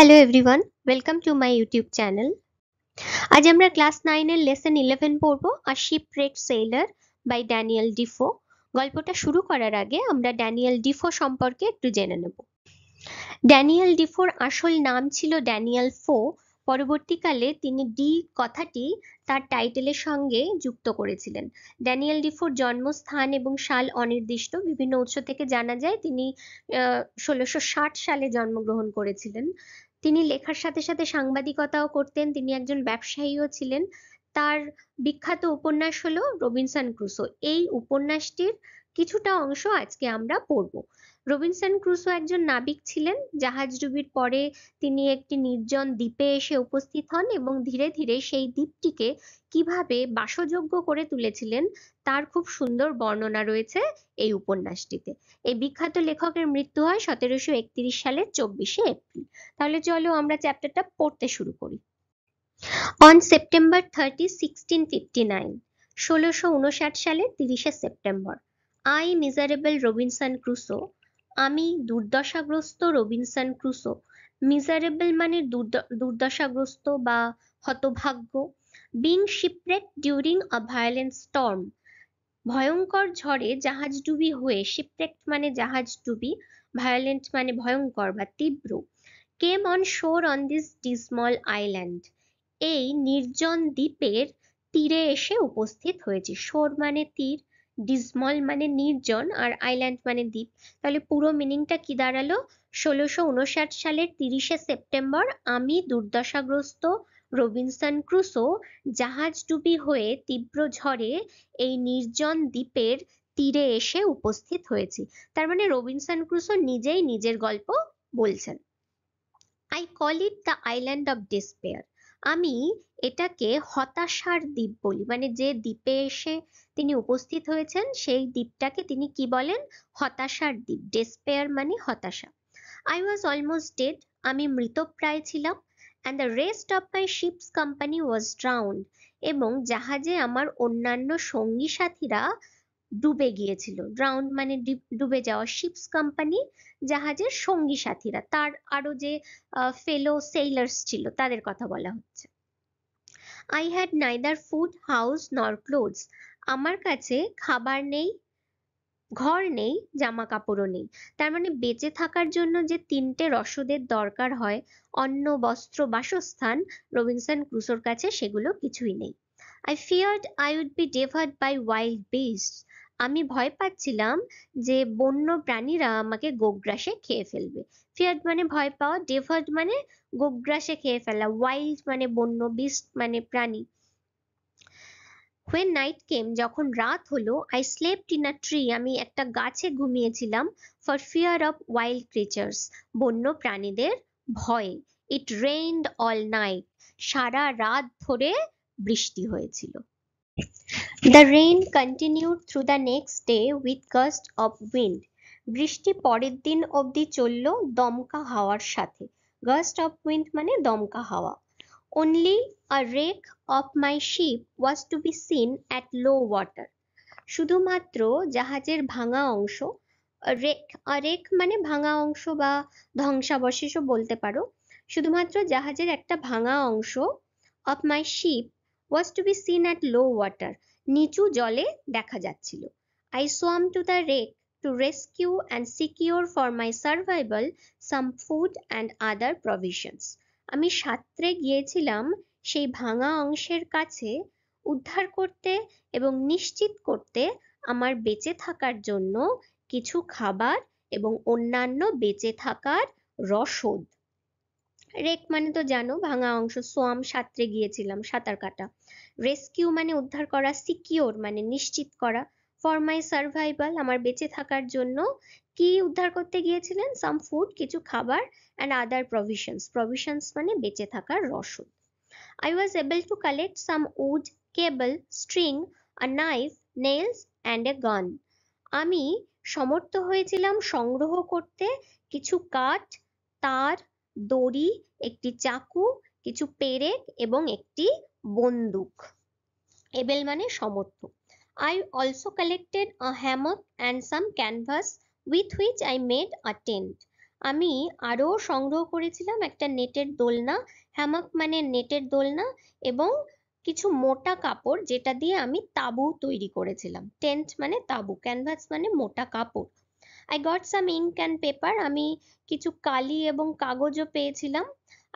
Hello everyone welcome to my YouTube channel আজ আমরা class নাইনের লেসেন ইলেভেন পড়বো আর shipwreck sailor by Daniel Defoe গল্পটা শুরু করার আগে আমরা ড্যানিয়েল ডিফো সম্পর্কে একটু জেনে নেব ড্যানিয়েল ডিফোর আসল নাম ছিল ড্যানিয়েল ফো পরবর্তীকালে তিনি ডি কথাটি তার টাইটেলের সঙ্গে যুক্ত করেছিলেন ড্যানিয়েল ডিফোর জন্মস্থান এবং সাল অনির্দিষ্ট বিভিন্ন উৎস থেকে জানা যায় তিনি ষোলোশো সালে জন্মগ্রহণ করেছিলেন তিনি লেখার সাথে সাথে সাংবাদিকতাও করতেন তিনি একজন ব্যবসায়ীও ছিলেন তার বিখ্যাত উপন্যাস হলো রবিনসন ক্রুসো এই উপন্যাসটির কিছুটা অংশ আজকে আমরা পড়ব রবিনসন ক্রুসো একজন নাবিক ছিলেন জাহাজডুবির পরে তিনি একটি নির্জন দ্বীপে এসে উপস্থিত হন এবং ধীরে ধীরে সেই দ্বীপটিকে কিভাবে বাসযোগ্য করে তুলেছিলেন তার খুব সুন্দর বর্ণনা রয়েছে এই উপন্যাসটিতে এই বিখ্যাত লেখকের মৃত্যু হয় সতেরোশো একত্রিশ সালের চব্বিশে এপ্রিল তাহলে চলো আমরা চ্যাপ্টারটা পড়তে শুরু করি on September thirty sixteen fifty nine ষোলোশো উনষাট সালের তিরিশে সেপ্টেম্বর আই মিজারেবল রবিনসন ক্রুসো আমি দুর্দশাগ্রস্ত রবিনসন ক্রুসো মিজারেবল মানে দুর্দশাগ্রস্ত বা হতভাগ্য being shipwreck during a violent storm ভয়ঙ্কর ঝড়ে জাহাজ ডুবি হয়ে শিপরেক মানে জাহাজ ডুবি ভায়োলেন্ট মানে ভয়ঙ্কর বা তীব্র came on shore on this dismal island এই নির্জন দ্বীপের তীরে এসে উপস্থিত হয়েছি শোর মানে তীর ডিসমল মানে নির্জন আর আইল্যান্ড মানে দ্বীপ তাহলে পুরো মিনিংটা কি দাঁড়ালো ষোলোশো উনষাট সালের তিরিশে সেপ্টেম্বর আমি দুর্দশাগ্রস্ত রবিনসন ক্রুসো জাহাজডুবি হয়ে তীব্র ঝড়ে এই নির্জন দ্বীপের তীরে এসে উপস্থিত হয়েছি তার মানে রবিনসন ক্রুসো নিজেই নিজের গল্প বলছেন I call it the island of despair আমি এটাকে হতাশার দ্বীপ বলি মানে যে দ্বীপে এসে তিনি উপস্থিত হয়েছেন সেই দ্বীপটাকে তিনি কি বলেন হতাশার দ্বীপ ডেসপেয়ার মানে হতাশা আই ওয়াজ অলমোস্ট ডেড আমি মৃতপ্রায় ছিলাম and the rest of my ship's company was drowned এবং জাহাজে আমার অন্যান্য সঙ্গী সাথীরা ডুবে গিয়েছিল ড্রাউন্ড মানে ডুবে যাওয়া শিপস কোম্পানি জাহাজের সঙ্গী সাথীরা তার আরো যে ফেলো সেইলার্স ছিল তাদের কথা বলা হচ্ছে I had neither food house nor clothes আমার কাছে খাবার নেই ঘর নেই জামা কাপড়ও নেই তার মানে বেঁচে থাকার জন্য যে তিনটে রসদের দরকার হয় অন্ন বস্ত্র বাসস্থান রবিনসন ক্রুসোর কাছে সেগুলো কিছুই নেই I feared I would be devoured by wild beasts আমি ভয় পাচ্ছিলাম যে বন্য প্রাণীরা আমাকে গোগ্রাসে খেয়ে ফেলবে ফিয়ার্ড মানে ভয় পাওয়া ডেভার্ড মানে গোগ্রাসে খেয়ে ফেলা ওয়াইল্ড মানে বন্য বিস্ট মানে প্রাণী হোয়েন নাইট কেম যখন রাত হলো I slept in a tree আমি একটা গাছে ঘুমিয়েছিলাম for fear of wild creatures বন্য প্রাণীদের ভয়ে ইট রেইনড অল নাইট সারা রাত ধরে বৃষ্টি হয়েছিল The rain continued through the next day with gusts of wind. বৃষ্টি পরের দিন অবধি চলল দমকা হাওয়ার সাথে গাস্ট অফ উইন্ড মানে দমকা হাওয়া only a wreck of my ship was to be seen at low water শুধুমাত্র জাহাজের ভাঙা অংশ রেক রেক মানে ভাঙা অংশ বা ধ্বংসাবশেষও বলতে পারো শুধুমাত্র জাহাজের একটা ভাঙা অংশ of my ship was to be seen at low water নিচু জলে দেখা যাচ্ছিল I swam to the wreck to rescue and secure for my survival some food and other provisions আমি সাঁতরে গিয়েছিলাম সেই ভাঙা অংশের কাছে উদ্ধার করতে এবং নিশ্চিত করতে আমার বেঁচে থাকার জন্য কিছু খাবার এবং অন্যান্য বেঁচে থাকার রসদ রেক মানে তো জানো ভাঙা অংশ সোয়াম সাঁতরে গিয়েছিলাম সাঁতার কাটা রেস্কিউ মানে উদ্ধার করা সিকিওর মানে নিশ্চিত করা ফর মাই সার্ভাইভাল আমার বেঁচে থাকার জন্য কি উদ্ধার করতে গিয়েছিলেন সাম ফুড কিছু খাবার অ্যান্ড আদার প্রভিশনস প্রভিশনস মানে বেঁচে থাকার রসদ I was able to collect some wood cable string a knife nails and a gun আমি সমর্থ হয়েছিলাম সংগ্রহ করতে কিছু কাঠ তার দড়ি একটি চাকু কিছু পেরেক এবং একটি বন্দুক এবেল মানে সমর্থক I also collected a hammock and some canvas with which I made a tent আমি আরও সংগ্রহ করেছিলাম একটা নেটের দোলনা হ্যামক মানে নেটের দোলনা এবং কিছু মোটা কাপড় যেটা দিয়ে আমি তাবু তৈরি করেছিলাম টেন্ট মানে তাঁবু ক্যানভাস মানে মোটা কাপড় I got some ink and paper আমি কিছু কালি এবং কাগজও পেয়েছিলাম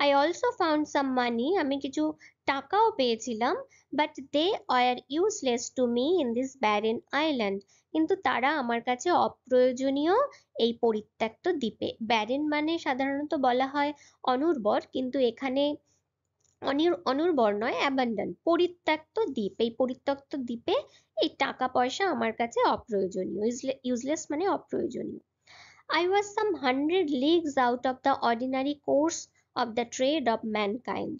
I also found some money আমি কিছু টাকাও পেয়েছিলাম but they are useless to me in this barren island কিন্তু তারা আমার কাছে অপ্রয়োজনীয় এই পরিত্যক্ত দ্বীপে ব্যারেন মানে সাধারণত বলা হয় অনুর্বর কিন্তু এখানে অনুর্বর নয় অ্যাবান্ডন পরিত্যক্ত দ্বীপ এই পরিত্যক্ত দ্বীপে এই টাকা পয়সা আমার কাছে অপ্রয়োজনীয় ইউজলেস মানে অপ্রয়োজনীয় I was some hundred leagues out of the ordinary course of the trade of mankind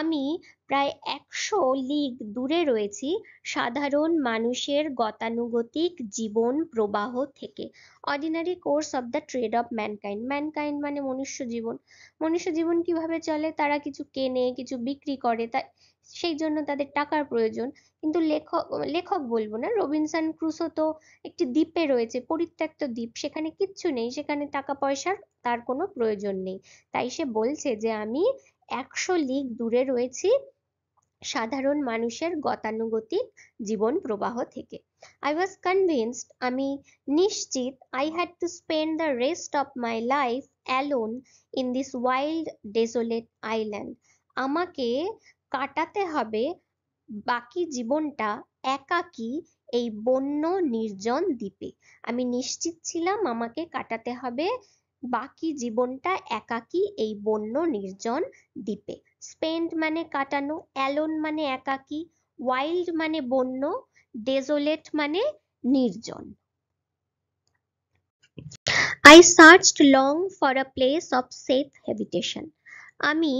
আমি প্রায় একশো লিগ দূরে রয়েছি সাধারণ মানুষের গতানুগতিক জীবন প্রবাহ থেকে ordinary course of the trade of mankind mankind মানে মনুষ্য জীবন মনুষ্য জীবন কিভাবে চলে তারা কিছু কেনে কিছু বিক্রি করে তা সেই জন্য তাদের টাকার প্রয়োজন কিন্তু লেখক লেখক বলবো না রবিনসন ক্রুসো তো একটি দ্বীপে রয়েছে পরিত্যক্ত দ্বীপ সেখানে কিচ্ছু নেই সেখানে টাকা পয়সার তার কোনো প্রয়োজন নেই তাই সে বলছে যে আমি একশো লিগ দূরে রয়েছি সাধারণ মানুষের গতানুগতিক জীবন প্রবাহ থেকে আই ওয়াজ কনভিন্সড আমি নিশ্চিত I had to spend the rest of my life alone in this wild desolate island আমাকে কাটাতে হবে বাকি জীবনটা একাকী এই বন্য নির্জন দ্বীপে আমি নিশ্চিত ছিলাম আমাকে কাটাতে হবে বাকি জীবনটা একাকী এই বন্য নির্জন দ্বীপে স্পেন্ড মানে কাটানো অ্যালোন মানে একাকী ওয়াইল্ড মানে বন্য ডেজোলেট মানে নির্জন I searched long for a place of safe habitation আমি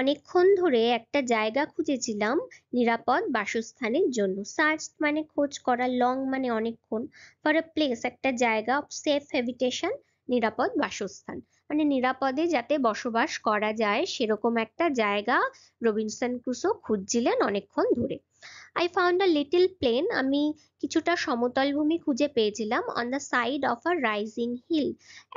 অনেকক্ষণ ধরে একটা জায়গা খুঁজেছিলাম নিরাপদ বাসস্থানের জন্য সার্চ মানে খোঁজ করা লং মানে অনেকক্ষণ ফর আ প্লেস একটা জায়গা অফ সেফ হ্যাবিটেশন নিরাপদ বাসস্থান মানে নিরাপদে যাতে বসবাস করা যায় সেরকম একটা জায়গা রবিনসন ক্রুসো খুঁজছিলেন অনেকক্ষণ ধরে I found a little plain আমি কিছুটা সমতল ভূমি খুঁজে পেয়েছিলাম on the side of a rising hill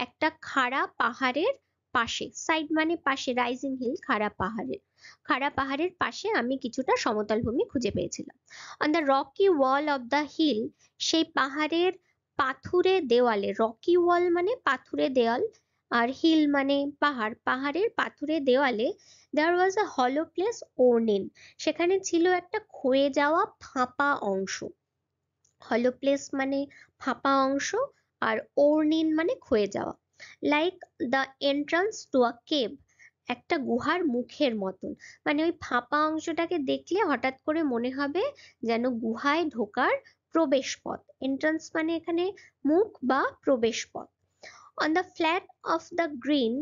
একটা খাড়া পাহাড়ের পাশে সাইড মানে পাশে রাইজিং হিল খাড়া পাহাড়ের খাড়া পাহাড়ের পাশে আমি কিছুটা সমতল ভূমি খুঁজে পেয়েছিলাম on the rocky wall of the hill সেই পাহাড়ের পাথুরে দেওয়ালে রকি ওয়াল মানে পাথুরে দেওয়াল আর হিল মানে পাহাড় পাহাড়ের পাথুরে দেওয়ালে দেয়ার ওয়াজ এ হলো প্লেস ওর্নিন সেখানে ছিল একটা ক্ষয়ে যাওয়া ফাঁপা অংশ হলো প্লেস মানে ফাঁপা অংশ আর ওর্নিন মানে ক্ষয়ে যাওয়া like the entrance to a cave একটা গুহার মুখের মতন মানে ওই ফাঁপা অংশটাকে দেখলে হঠাৎ করে মনে হবে যেন গুহায় ঢোকার প্রবেশ পথ এন্ট্রান্স মানে এখানে মুখ বা প্রবেশ পথ on the flat of the green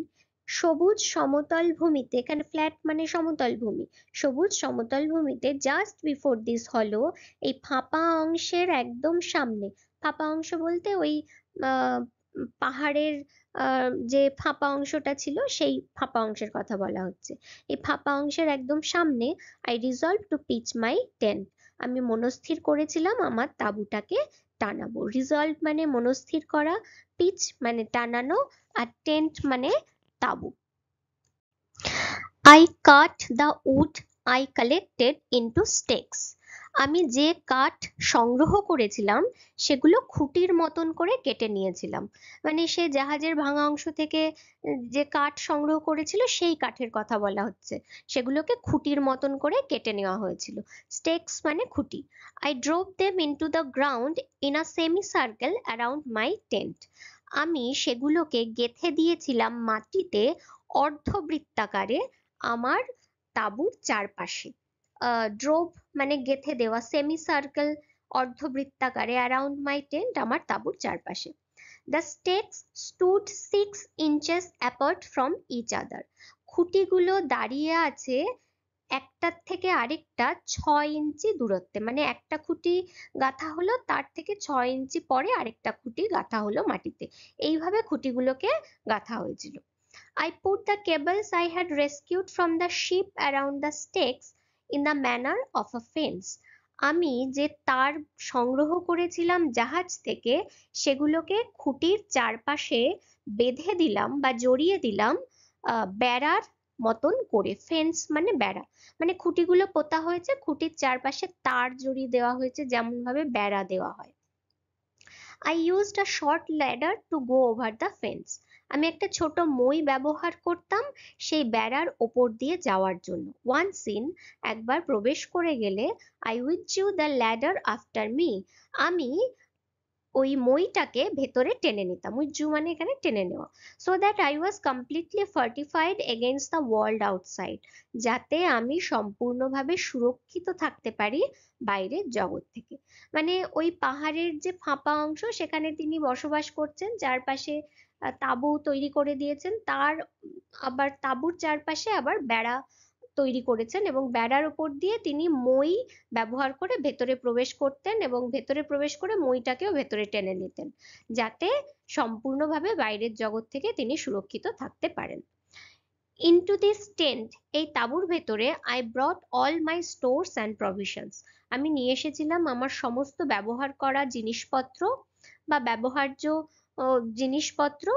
সবুজ সমতল ভূমিতে এখানে ফ্ল্যাট মানে সমতল ভূমি সবুজ সমতল ভূমিতে জাস্ট বিফোর দিস হলো এই ফাঁপা অংশের একদম সামনে ফাঁপা অংশ বলতে ওই পাহাড়ের যে ফাঁপা অংশটা ছিল সেই ফাঁপা অংশের কথা বলা হচ্ছে এই ফাঁপা অংশের একদম সামনে I resolved to pitch my tent আমি মনস্থির করেছিলাম আমার তাবুটাকে টানাবো রিজলভ মানে মনস্থির করা পিচ মানে টানানো আর টেন্ট মানে তাঁবু I cut the wood I collected into stakes আমি যে কাঠ সংগ্রহ করেছিলাম সেগুলো খুঁটির মতন করে কেটে নিয়েছিলাম মানে সে জাহাজের ভাঙা অংশ থেকে যে কাঠ সংগ্রহ করেছিল সেই কাঠের কথা বলা হচ্ছে সেগুলোকে খুঁটির মতন করে কেটে নেওয়া হয়েছিল স্টেক্স মানে খুঁটি I drove them into the ground in a semi circle around my tent আমি সেগুলোকে গেথে দিয়েছিলাম মাটিতে অর্ধবৃত্তাকারে আমার তাঁবুর চারপাশে ড্রোব মানে গেথে দেওয়া সেমি সার্কেল অর্ধবৃত্তাকারে অ্যারাউন্ড মাই টেন্ট আমার তাঁবুর চারপাশে the stakes stood six inches apart from each other খুঁটিগুলো দাঁড়িয়ে আছে একটার থেকে আরেকটা ছয় ইঞ্চি দূরত্বে মানে একটা খুঁটি গাঁথা হলো তার থেকে ছয় ইঞ্চি পরে আরেকটা খুঁটি গাঁথা হলো মাটিতে এইভাবে খুঁটিগুলোকে গাঁথা হয়েছিল I put the cables I had rescued from the ship around the stakes in the manner of a fence আমি যে তার সংগ্রহ করেছিলাম জাহাজ থেকে সেগুলোকে খুঁটির চারপাশে বেঁধে দিলাম বা জড়িয়ে দিলাম বেড়ার মতন করে ফেন্স মানে বেড়া মানে খুঁটিগুলো পোতা হয়েছে খুঁটির চারপাশে তার জড়িয়ে দেওয়া হয়েছে যেমন ভাবে বেড়া দেওয়া হয় I used a short ladder to go over the fence আমি একটা ছোট মই ব্যবহার করতাম সেই বেড়ার ওপর দিয়ে যাওয়ার জন্য ওয়ান সিন একবার প্রবেশ করে গেলে I which you the ladder after me আমি ওই মইটাকে ভেতরে টেনে নিতাম উইচ জু মানে এখানে টেনে নেওয়া so that I was completely fortified against the world outside যাতে আমি সম্পূর্ণভাবে সুরক্ষিত থাকতে পারি বাইরের জগৎ থেকে মানে ওই পাহাড়ের যে ফাঁপা অংশ সেখানে তিনি বসবাস করছেন চারপাশে তাঁবু তৈরি করে দিয়েছেন তার আবার তাঁবুর চারপাশে আবার বেড়া তৈরি করেছেন এবং বেড়ার উপর দিয়ে তিনি মই ব্যবহার করে ভেতরে প্রবেশ করতেন এবং ভেতরে প্রবেশ করে মইটাকেও ভেতরে টেনে নিতেন যাতে সম্পূর্ণভাবে বাইরের জগৎ থেকে তিনি সুরক্ষিত থাকতে পারেন ইন্টু দিস টেন্ট এই তাঁবুর ভেতরে I brought all my stores and provisions আমি নিয়ে এসেছিলাম আমার সমস্ত ব্যবহার করা জিনিসপত্র বা ব্যবহার্য জিনিসপত্র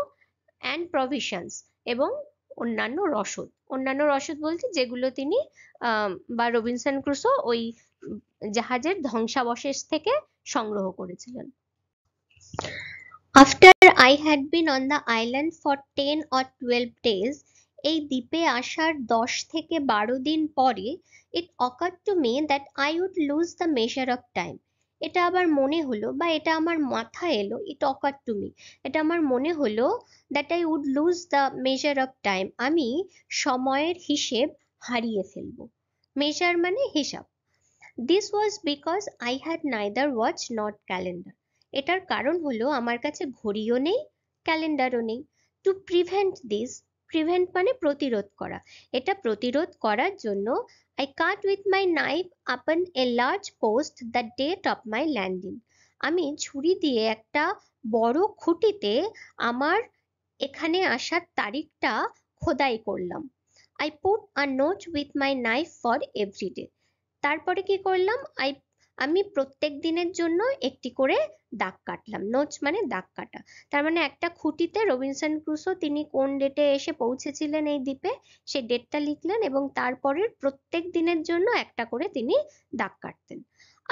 অ্যান্ড প্রভিশনস এবং অন্যান্য রসদ অন্যান্য রসদ বলতে যেগুলো তিনি বা রবিনসন ক্রুসো ওই জাহাজের ধ্বংসাবশেষ থেকে সংগ্রহ করেছিলেন after I had been on the island for ten or twelve days এই দ্বীপে আসার দশ থেকে বারো দিন পরে it occur to me that I would lose the measure of time এটা আবার মনে হলো বা এটা আমার মাথায় এলো ইট অকার টু মি এটা আমার মনে হলো that I would lose the measure of time আমি সময়ের হিসেব হারিয়ে ফেলবো মেজার মানে হিসাব this was because I had neither watch not calendar এটার কারণ হলো আমার কাছে ঘড়িও নেই ক্যালেন্ডারও নেই টু প্রিভেন্ট দিস প্রিভেন্ট মানে প্রতিরোধ করা এটা প্রতিরোধ করার জন্য I cut with my knife upon a large post the date of my landing আমি ছুরি দিয়ে একটা বড় খুঁটিতে আমার এখানে আসার তারিখটা খোদাই করলাম I put a note with my knife for everyday তারপরে কি করলাম আই আমি প্রত্যেক দিনের জন্য একটি করে দাগ কাটলাম নোচ মানে দাগ কাটা তার মানে একটা খুঁটিতে রবিনসন ক্রুসো তিনি কোন ডেটে এসে পৌঁছেছিলেন এই দ্বীপে সেই ডেটটা লিখলেন এবং তারপরের প্রত্যেক দিনের জন্য একটা করে তিনি দাগ কাটতেন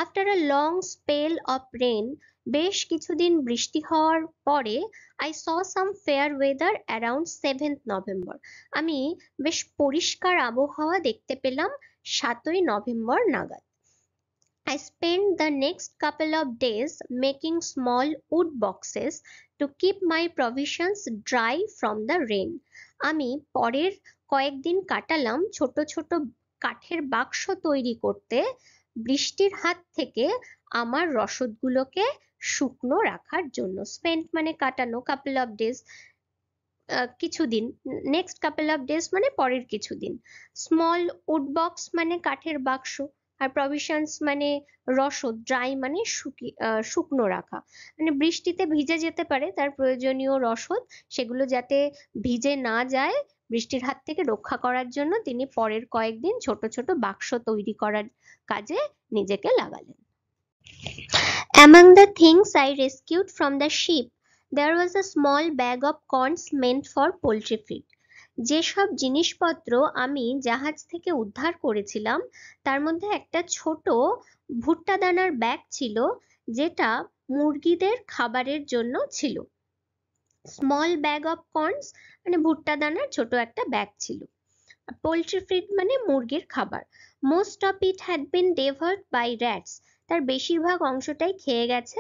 after a long spell of rain বেশ কিছুদিন বৃষ্টি হওয়ার পরে I saw some fair weather around seventh November আমি বেশ পরিষ্কার আবহাওয়া দেখতে পেলাম সাতই নভেম্বর নাগাদ I spent the next couple of days making small wood boxes to keep my provisions dry from the rain. আমি পরের কয়েকদিন কাটালাম ছোট ছোট কাঠের বাক্স তৈরি করতে বৃষ্টির হাত থেকে আমার রসদগুলোকে শুকনো রাখার জন্য স্পেন্ট মানে কাটানো কাপল অফ ডেজ কিছুদিন নেক্সট কাপল অফ ডেজ মানে পরের কিছুদিন স্মল উড বক্স মানে কাঠের বাক্স আর প্রভিশনস মানে রসদ ড্রাই মানে আহ শুকনো রাখা মানে বৃষ্টিতে ভিজে যেতে পারে তার প্রয়োজনীয় রসদ সেগুলো যাতে ভিজে না যায় বৃষ্টির হাত থেকে রক্ষা করার জন্য তিনি পরের কয়েকদিন ছোট ছোট বাক্স তৈরি করার কাজে নিজেকে লাগালেন Among the things I rescued from the ship, there was a small bag of corns meant for poultry feed. যেসব জিনিসপত্র আমি জাহাজ থেকে উদ্ধার করেছিলাম তার মধ্যে একটা ছোট ভুট্টা দানার ব্যাগ ছিল যেটা মুরগিদের খাবারের জন্য ছিল স্মল ব্যাগ অফ কর্নস মানে ভুট্টা দানার ছোট একটা ব্যাগ ছিল পোলট্রি ফিড মানে মুরগির খাবার most of it had been devoured by rats তার বেশিরভাগ অংশটাই খেয়ে গেছে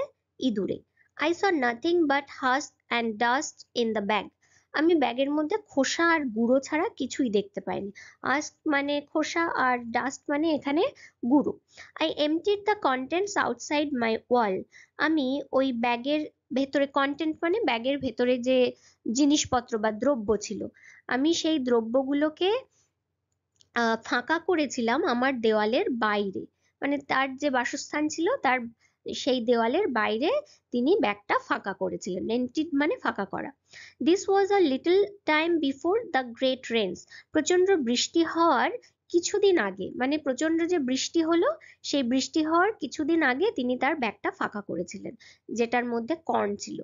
ইঁদুরে I saw nothing but husk and dust in the bag আমি ব্যাগের মধ্যে খোসা আর গুঁড়ো ছাড়া কিছুই দেখতে পাইনি আস্ট মানে খোসা আর ডাস্ট মানে এখানে গুঁড়ো I emptied the contents outside my wall আমি ওই ব্যাগের ভেতরে কন্টেন্ট মানে ব্যাগের ভেতরে যে জিনিসপত্র বা দ্রব্য ছিল আমি সেই দ্রব্যগুলোকে ফাঁকা করেছিলাম আমার দেওয়ালের বাইরে মানে তার যে বাসস্থান ছিল তার সেই দেওয়ালের বাইরে তিনি ব্যাগটা ফাঁকা করেছিলেন এন্টিড মানে ফাঁকা করা this was a little time before the great rains প্রচন্ড বৃষ্টি হওয়ার কিছুদিন আগে মানে প্রচন্ড যে বৃষ্টি হলো সেই বৃষ্টি হওয়ার কিছুদিন আগে তিনি তার ব্যাগটা ফাঁকা করেছিলেন যেটার মধ্যে কর্ন ছিল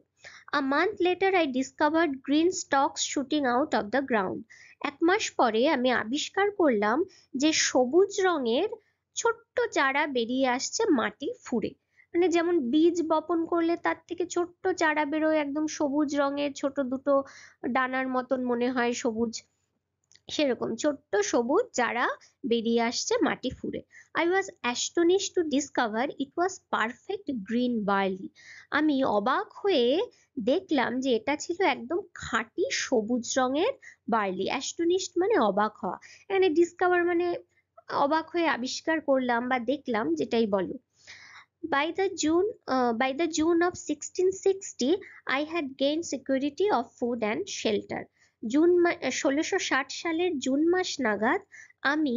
a month later I discovered green stalks shooting out of the ground এক মাস পরে আমি আবিষ্কার করলাম যে সবুজ রঙের ছোট্ট চারা বেরিয়ে আসছে মাটি ফুড়ে মানে যেমন বীজ বপন করলে তার থেকে ছোট্ট চারা বেরোয় একদম সবুজ রঙের ছোট দুটো ডানার মতন মনে হয় সবুজ সেরকম ছোট্ট সবুজ চারা বেরিয়ে আসছে মাটি ফুঁড়ে I was astonish to discover it was perfect green barley আমি অবাক হয়ে দেখলাম যে এটা ছিল একদম খাঁটি সবুজ রঙের বার্লি অ্যাস্টনিস্ট মানে অবাক হওয়া এখানে ডিসকভার মানে অবাক হয়ে আবিষ্কার করলাম বা দেখলাম যেটাই বলো By the June, uh, by the June of 1660, I had gained security of food and shelter. June uh, ষোলোশো ষাট সালের জুন মাস নাগাদ আমি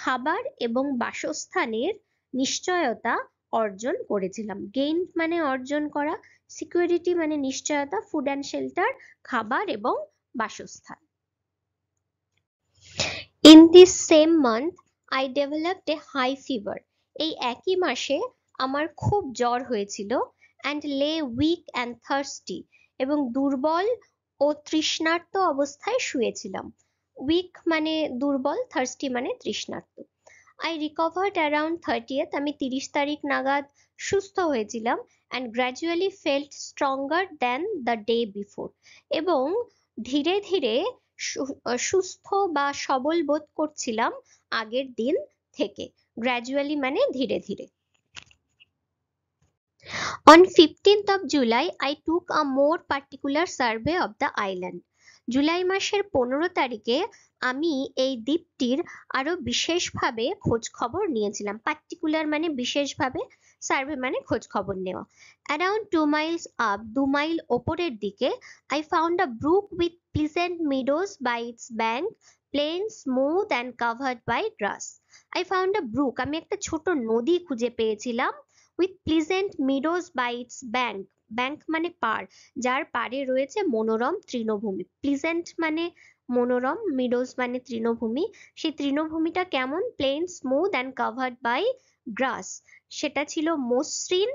খাবার এবং বাসস্থানের নিশ্চয়তা অর্জন করেছিলাম গেইন মানে অর্জন করা সিকিউরিটি মানে নিশ্চয়তা ফুড অ্যান্ড শেল্টার খাবার এবং বাসস্থান in this same month I developed a high fever এই একই মাসে আমার খুব জ্বর হয়েছিল অ্যান্ড লে উইক অ্যান্ড থার্স্টি এবং দুর্বল ও তৃষ্ণার্ত অবস্থায় শুয়েছিলাম উইক মানে দুর্বল থার্স্টি মানে তৃষ্ণার্ত আই রিকভার্ড অ্যারাউন্ড থার্টিয়েথ আমি তিরিশ তারিখ নাগাদ সুস্থ হয়েছিলাম and gradually felt stronger than the day before এবং ধীরে ধীরে সুস্থ বা সবল বোধ করছিলাম আগের দিন থেকে গ্র্যাজুয়ালি মানে ধীরে ধীরে On 15th of July, I took a more particular survey of the island. July মাসের পনেরো তারিখে আমি এই দ্বীপটির আরো বিশেষভাবে খোঁজ খবর নিয়েছিলাম পার্টিকুলার মানে বিশেষভাবে সার্ভে মানে খোঁজ খবর নেওয়া অ্যারাউন্ড টু মাইলস আপ দু মাইল ওপরের দিকে I found a brook with pleasant meadows by its bank plain smooth and covered by grass I found a brook আমি একটা ছোট নদী খুঁজে পেয়েছিলাম with pleasant meadows by its bank bank মানে পার যার পারে রয়েছে মনোরম তৃণভূমি প্লিজেন্ট মানে মনোরম মিডোজ মানে তৃণভূমি সেই তৃণভূমিটা কেমন plain smooth and covered by grass সেটা ছিল মসৃণ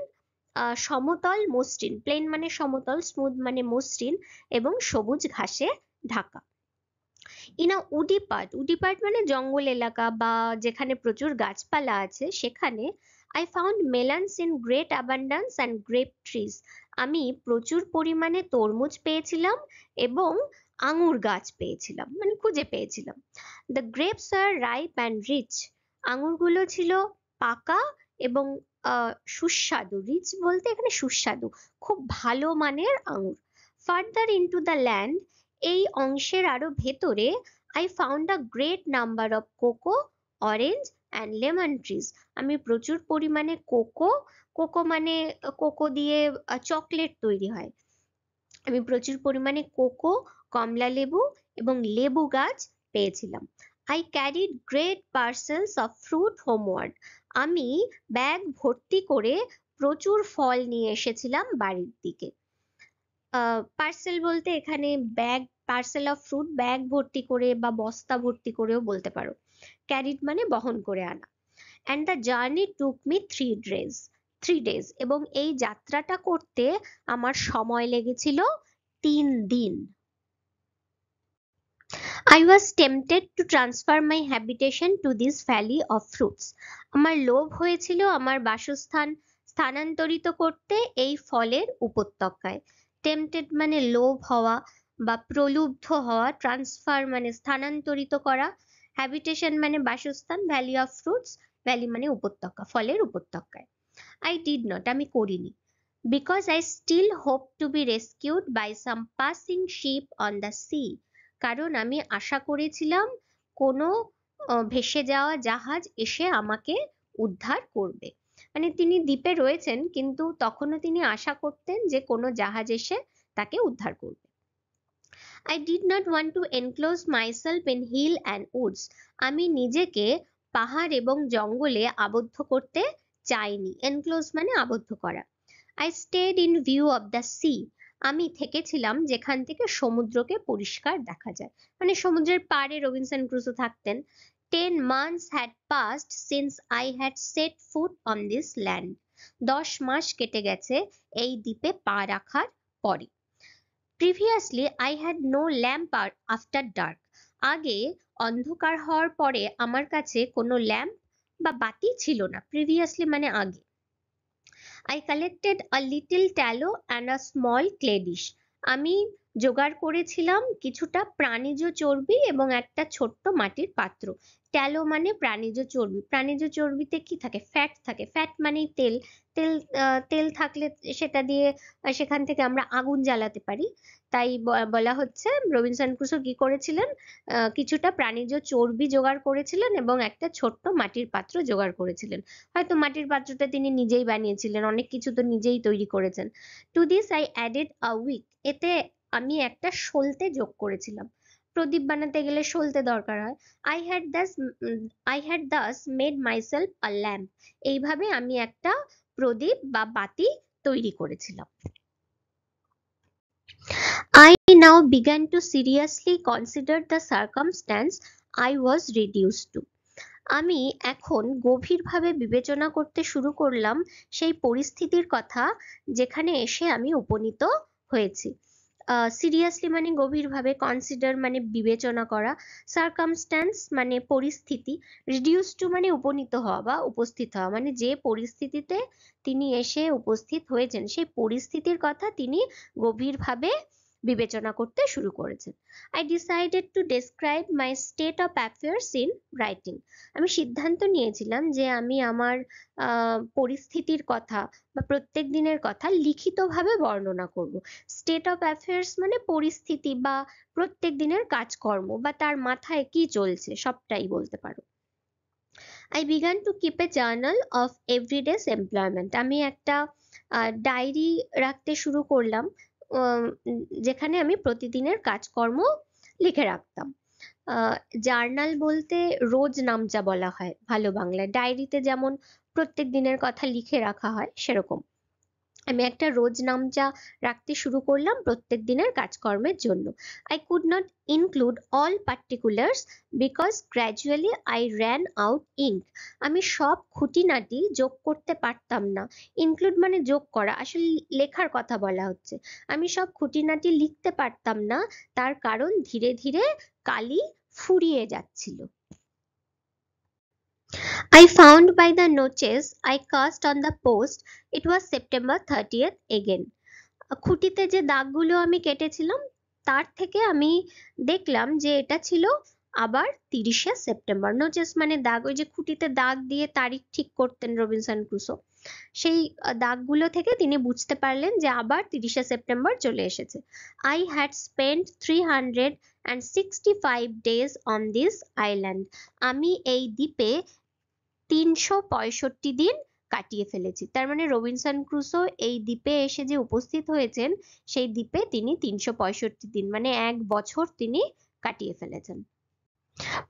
সমতল মসৃণ প্লেন মানে সমতল স্মুথ মানে মসৃণ এবং সবুজ ঘাসে ঢাকা in a woody part woody part মানে জঙ্গল এলাকা বা যেখানে প্রচুর গাছপালা আছে সেখানে I found melons in great abundance and grape trees. আমি প্রচুর পরিমাণে তরমুজ পেয়েছিলাম এবং আঙুর গাছ পেয়েছিলাম মানে খুঁজে পেয়েছিলাম the grapes are ripe and rich আঙুরগুলো ছিল পাকা এবং সুস্বাদু রিচ বলতে এখানে সুস্বাদু খুব ভালো মানের আঙুর ফার্দার ইন্টু দ্য ল্যান্ড এই অংশের আরো ভেতরে I found a great number of cocoa orange and lemon trees আমি প্রচুর পরিমাণে কোকো কোকো মানে কোকো দিয়ে চকলেট তৈরি হয় আমি প্রচুর পরিমাণে কোকো কমলা লেবু এবং লেবু গাছ পেয়েছিলাম I carried great parcels of fruit homeward আমি ব্যাগ ভর্তি করে প্রচুর ফল নিয়ে এসেছিলাম বাড়ির দিকে পার্সেল বলতে এখানে bag parcel of fruit bag ভর্তি করে বা বস্তা ভর্তি করেও বলতে পারো ক্যারিড মানে বহন করে আনা and the journey took me three dress three days এবং এই যাত্রাটা করতে আমার সময় লেগেছিল তিন দিন I was tempted to transfer my habitation to this valley of fruits. আমার লোভ হয়েছিল আমার বাসস্থান স্থানান্তরিত করতে এই ফলের উপত্যকায় টেম্পটেড মানে লোভ হওয়া বা প্রলুব্ধ হওয়া ট্রান্সফার মানে স্থানান্তরিত করা হ্যাবিটেশন মানে বাসস্থান ভ্যালি অফ ফ্রুটস ভ্যালি মানে উপত্যকা ফলের উপত্যকায় আই ডিড নট আমি করিনি because I still hope to be rescued by some passing ship on the sea কারণ আমি আশা করেছিলাম কোনো ভেসে যাওয়া জাহাজ এসে আমাকে উদ্ধার করবে মানে তিনি দ্বীপে রয়েছেন কিন্তু তখনও তিনি আশা করতেন যে কোনো জাহাজ এসে তাকে উদ্ধার করবে I did not want to enclose myself in hill and woods আমি নিজেকে পাহাড় এবং জঙ্গলে আবদ্ধ করতে চাইনি এনক্লোজ মানে আবদ্ধ করা I stayed in view of the sea আমি থেকেছিলাম যেখান থেকে সমুদ্রকে পরিষ্কার দেখা যায় মানে সমুদ্রের পাড়ে রবিনসন ক্রুজো থাকতেন ten months had passed since I had set foot on this land দশ মাস কেটে গেছে এই দ্বীপে পা রাখার পরে Previously I had no lamp after dark. আগে অন্ধকার হওয়ার পরে আমার কাছে কোনো ল্যাম্প বা বাতি ছিল না প্রিভিয়াসলি মানে আগে I collected a little tallow and a small clay dish. আমি জোগাড় করেছিলাম কিছুটা প্রাণীজ চর্বি এবং একটা ছোট্ট মাটির পাত্র ট্যালো মানে প্রাণীজ চর্বি প্রাণীজ চর্বিতে কি থাকে ফ্যাট থাকে ফ্যাট মানে তেল তেল তেল থাকলে সেটা দিয়ে সেখান থেকে আমরা আগুন জ্বালাতে পারি তাই বলা হচ্ছে রবিনসন ক্রুসো কি করেছিলেন কিছুটা প্রাণীজ চর্বি জোগাড় করেছিলেন এবং একটা ছোট্ট মাটির পাত্র জোগাড় করেছিলেন হয়তো মাটির পাত্রটা তিনি নিজেই বানিয়েছিলেন অনেক কিছু তো নিজেই তৈরি করেছেন to this I added a wick এতে আমি একটা সলতে যোগ করেছিলাম প্রদীপ বানাতে গেলে সলতে দরকার হয় I had thus I had thus made myself a lamp এইভাবে আমি একটা প্রদীপ বা বাতি তৈরি করেছিলাম I now began to seriously consider the circumstance I was reduced to. আমি এখন গভীরভাবে বিবেচনা করতে শুরু করলাম সেই পরিস্থিতির কথা যেখানে এসে আমি উপনীত হয়েছি সিরিয়াসলি মানে গভীরভাবে কনসিডার মানে বিবেচনা করা সার্কামস্ট্যান্স মানে পরিস্থিতি রিডিউস টু মানে উপনীত হওয়া বা উপস্থিত হওয়া মানে যে পরিস্থিতিতে তিনি এসে উপস্থিত হয়েছেন সেই পরিস্থিতির কথা তিনি গভীরভাবে বিবেচনা করতে শুরু করেছেন I decided to describe my state of affairs in writing আমি সিদ্ধান্ত নিয়েছিলাম যে আমি আমার পরিস্থিতির কথা বা প্রত্যেক দিনের কথা লিখিতভাবে বর্ণনা করব স্টেট অফ অ্যাফেয়ার্স মানে পরিস্থিতি বা প্রত্যেক দিনের কাজকর্ম বা তার মাথায় কি চলছে সবটাই বলতে পারো I began to keep a journal of everyday's employment আমি একটা ডায়েরি রাখতে শুরু করলাম যেখানে আমি প্রতিদিনের কাজকর্ম লিখে রাখতাম জার্নাল বলতে রোজ নামচা বলা হয় ভালো বাংলায় ডায়েরিতে যেমন প্রত্যেক দিনের কথা লিখে রাখা হয় সেরকম আমি একটা রোজ নামচা রাখতে শুরু করলাম প্রত্যেক দিনের কাজকর্মের জন্য I could not include all particulars because gradually I ran out ink আমি সব খুঁটিনাটি যোগ করতে পারতাম না ইনক্লুড মানে যোগ করা আসলে লেখার কথা বলা হচ্ছে আমি সব খুঁটিনাটি লিখতে পারতাম না তার কারণ ধীরে ধীরে কালি ফুরিয়ে যাচ্ছিল I found by the notches I cast on the post it was September 30th again. খুঁটিতে যে দাগগুলো আমি কেটেছিলাম তার থেকে আমি দেখলাম যে এটা ছিল আবার তিরিশে সেপ্টেম্বর নোচেস মানে দাগ ওই যে খুঁটিতে দাগ দিয়ে তারিখ ঠিক করতেন রবিনসন ক্রুসো সেই দাগগুলো থেকে তিনি বুঝতে পারলেন যে আবার তিরিশে সেপ্টেম্বর চলে এসেছে I had spend three hundred and sixty five days on this island আমি এই দ্বীপে তিনশো পঁয়ষট্টি দিন কাটিয়ে ফেলেছি তার মানে রবিনসন ক্রুসো এই দ্বীপে এসে যে উপস্থিত হয়েছেন সেই দ্বীপে তিনি তিনশো পঁয়ষট্টি দিন মানে এক বছর তিনি কাটিয়ে ফেলেছেন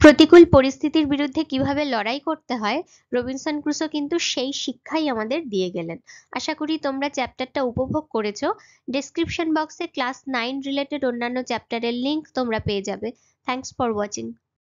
প্রতিকূল পরিস্থিতির বিরুদ্ধে কিভাবে লড়াই করতে হয় রবিনসন ক্রুসো কিন্তু সেই শিক্ষাই আমাদের দিয়ে গেলেন আশা করি তোমরা চ্যাপ্টারটা উপভোগ করেছো ডেসক্রিপশন বক্সে ক্লাস নাইন রিলেটেড অন্যান্য চ্যাপ্টারের লিংক তোমরা পেয়ে যাবে থ্যাংকস ফর ওয়াচিং